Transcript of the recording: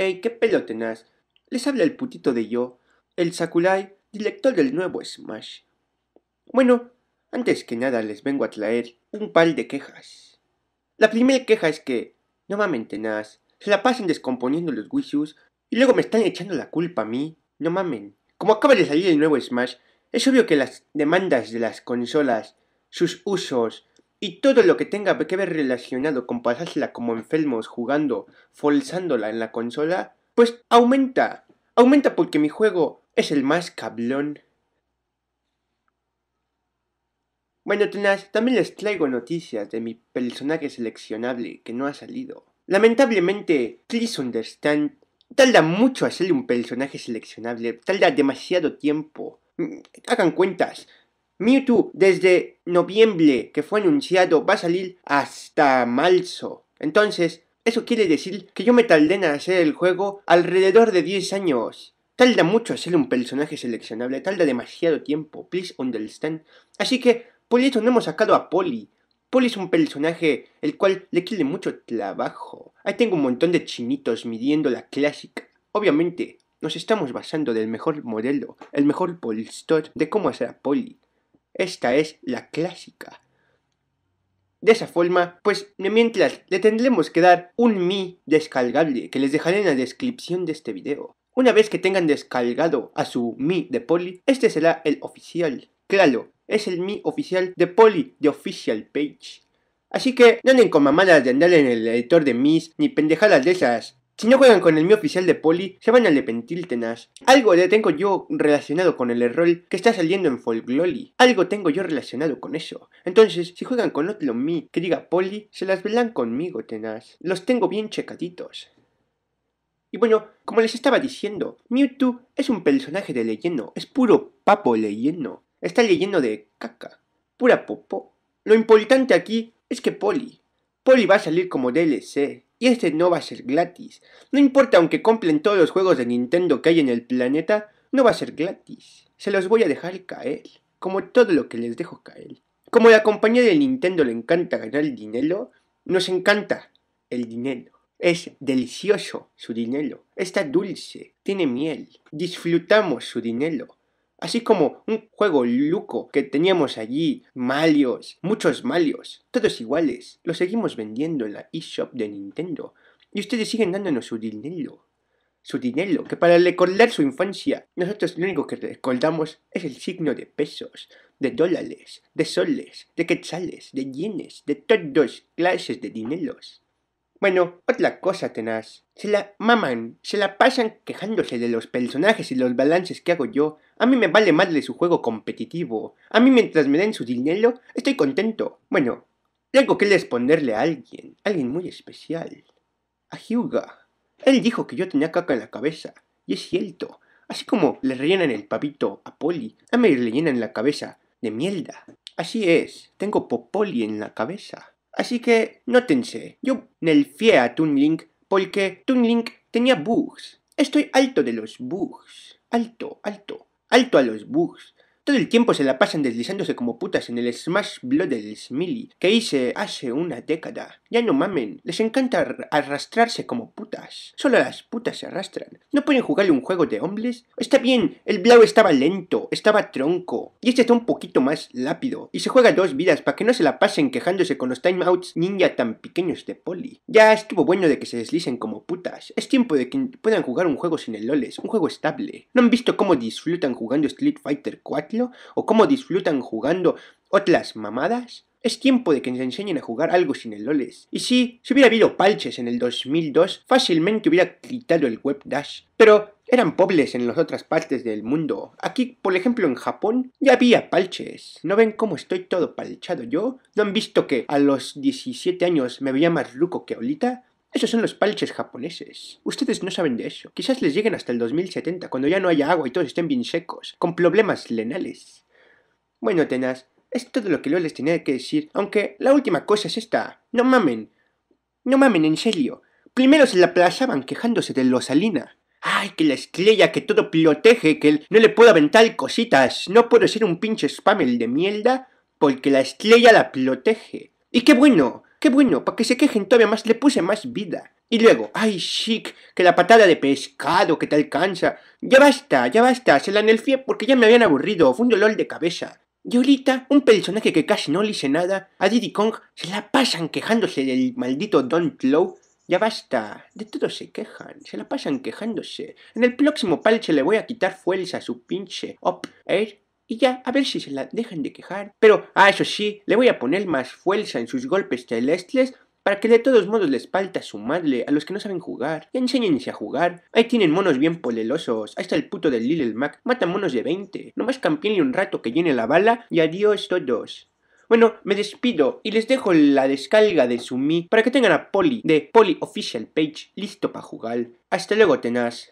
¡Ey, qué pelo tenaz! Les habla el putito de yo, el Sakurai, director del nuevo Smash. Bueno, antes que nada les vengo a traer un par de quejas. La primera queja es que, no mamen tenaz, se la pasan descomponiendo los Wishus y luego me están echando la culpa a mí. No mamen. Como acaba de salir el nuevo Smash, es obvio que las demandas de las consolas, sus usos, y todo lo que tenga que ver relacionado con pasársela como enfermos jugando, forzándola en la consola, pues aumenta. Aumenta porque mi juego es el más cablón. Bueno, tenaz, también les traigo noticias de mi personaje seleccionable que no ha salido. Lamentablemente, please understand, tarda mucho hacerle un personaje seleccionable, tarda demasiado tiempo. Mm, hagan cuentas, Mewtwo desde noviembre que fue anunciado va a salir hasta marzo. Entonces, eso quiere decir que yo me tardé en hacer el juego alrededor de 10 años. Tarda mucho hacer un personaje seleccionable, tarda demasiado tiempo, please understand. Así que, por eso no hemos sacado a Polly. Polly es un personaje el cual le quiere mucho trabajo. Ahí tengo un montón de chinitos midiendo la clásica. Obviamente, nos estamos basando del mejor modelo, el mejor polstor de cómo hacer a Polly. Esta es la clásica. De esa forma, pues mientras le tendremos que dar un mi descargable que les dejaré en la descripción de este video. Una vez que tengan descargado a su mi de Polly, este será el oficial. Claro, es el mi oficial de Polly de Official Page. Así que no den con mamadas de andar en el editor de mis, ni pendejadas de esas si no juegan con el mi oficial de poli, se van al de pentil tenaz. Algo le tengo yo relacionado con el error que está saliendo en folkloli. Algo tengo yo relacionado con eso. Entonces, si juegan con otro mi que diga poli, se las velan conmigo tenaz. Los tengo bien checaditos. Y bueno, como les estaba diciendo, Mewtwo es un personaje de leyendo. es puro papo leyendo. Está leyendo de caca, pura popó. Lo importante aquí es que Poli. Poli va a salir como DLC, y este no va a ser gratis. No importa aunque compren todos los juegos de Nintendo que hay en el planeta, no va a ser gratis. Se los voy a dejar caer, como todo lo que les dejo caer. Como a la compañía de Nintendo le encanta ganar dinero, nos encanta el dinero. Es delicioso su dinero, está dulce, tiene miel, disfrutamos su dinero. Así como un juego luco que teníamos allí, malios, muchos malios, todos iguales, lo seguimos vendiendo en la eShop de Nintendo. Y ustedes siguen dándonos su dinero. Su dinero, que para recordar su infancia, nosotros lo único que recordamos es el signo de pesos, de dólares, de soles, de quetzales, de yenes, de todas clases de dineros. Bueno, otra cosa tenaz. Se la maman, se la pasan quejándose de los personajes y los balances que hago yo. A mí me vale más de su juego competitivo. A mí mientras me den su dinero, estoy contento. Bueno, tengo que responderle a alguien, alguien muy especial. A Hyuga. Él dijo que yo tenía caca en la cabeza. Y es cierto. Así como le rellenan el papito a Polly, a mí le rellenan la cabeza de mierda. Así es, tengo popoli en la cabeza. Así que, nótense, yo nelfié a Link porque Tunlink tenía bugs. Estoy alto de los bugs. Alto, alto. Alto a los bugs. Todo el tiempo se la pasan deslizándose como putas en el Smash del Smiley que hice hace una década. Ya no mamen, les encanta arrastrarse como putas. Solo las putas se arrastran. ¿No pueden jugarle un juego de hombres? Está bien, el Blau estaba lento, estaba tronco, y este está un poquito más lápido y se juega dos vidas para que no se la pasen quejándose con los timeouts ninja tan pequeños de poli. Ya estuvo bueno de que se deslicen como putas. Es tiempo de que puedan jugar un juego sin el loles, un juego estable. ¿No han visto cómo disfrutan jugando Street Fighter 4? ¿O cómo disfrutan jugando otras mamadas? Es tiempo de que nos enseñen a jugar algo sin el LOLES. Y si, si hubiera habido palches en el 2002, fácilmente hubiera quitado el web dash. Pero eran pobres en las otras partes del mundo. Aquí, por ejemplo, en Japón, ya había palches. ¿No ven cómo estoy todo palchado yo? ¿No han visto que a los 17 años me veía más ruco que ahorita? Esos son los palches japoneses. Ustedes no saben de eso. Quizás les lleguen hasta el 2070, cuando ya no haya agua y todos estén bien secos, con problemas lenales. Bueno, tenaz, es todo lo que yo les tenía que decir, aunque la última cosa es esta. No mamen. No mamen, en serio. Primero se la aplazaban quejándose de la salina. Ay, que la estrella que todo protege, que no le puedo aventar cositas, no puedo ser un pinche spamel de mierda, porque la estrella la protege. Y qué bueno, Qué bueno, para que se quejen todavía más, le puse más vida. Y luego, ay, chic, que la patada de pescado que te alcanza. Ya basta, ya basta, se la el enelfié porque ya me habían aburrido, fue un dolor de cabeza. Y ahorita, un personaje que casi no le hice nada, a Diddy Kong se la pasan quejándose del maldito Don't Low. Ya basta, de todo se quejan, se la pasan quejándose. En el próximo palche le voy a quitar fuerza a su pinche Up y ya, a ver si se la dejan de quejar. Pero, ah, eso sí, le voy a poner más fuerza en sus golpes celestes para que de todos modos les falta su madre a los que no saben jugar. Y enséñense a jugar. Ahí tienen monos bien polelosos. Ahí está el puto del Little Mac. Mata monos de 20. Nomás campienle un rato que llene la bala y adiós todos. Bueno, me despido y les dejo la descarga de Sumi para que tengan a Poli de Poli Official Page listo para jugar. Hasta luego, tenaz.